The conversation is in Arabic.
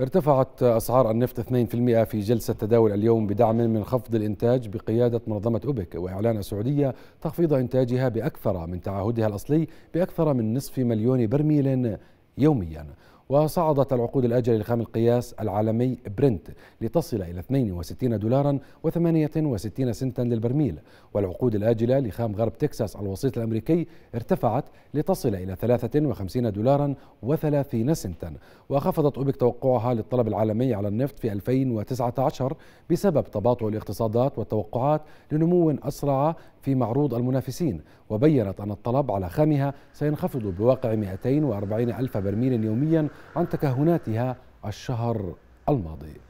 ارتفعت أسعار النفط 2% في جلسة تداول اليوم بدعم من خفض الإنتاج بقيادة منظمة أوبك وإعلان السعودية تخفيض إنتاجها بأكثر من تعهدها الأصلي بأكثر من نصف مليون برميل يوميا وصعدت العقود الأجل لخام القياس العالمي برنت لتصل إلى 62 دولارا و68 سنتا للبرميل والعقود الآجلة لخام غرب تكساس الوسيط الأمريكي ارتفعت لتصل إلى 53 دولارا و30 سنتا وخفضت أوبك توقعها للطلب العالمي على النفط في 2019 بسبب تباطؤ الاقتصادات والتوقعات لنمو أسرع في معروض المنافسين وبينت أن الطلب على خامها سينخفض بواقع 240 ألف برميل يوميا عن تكهناتها الشهر الماضي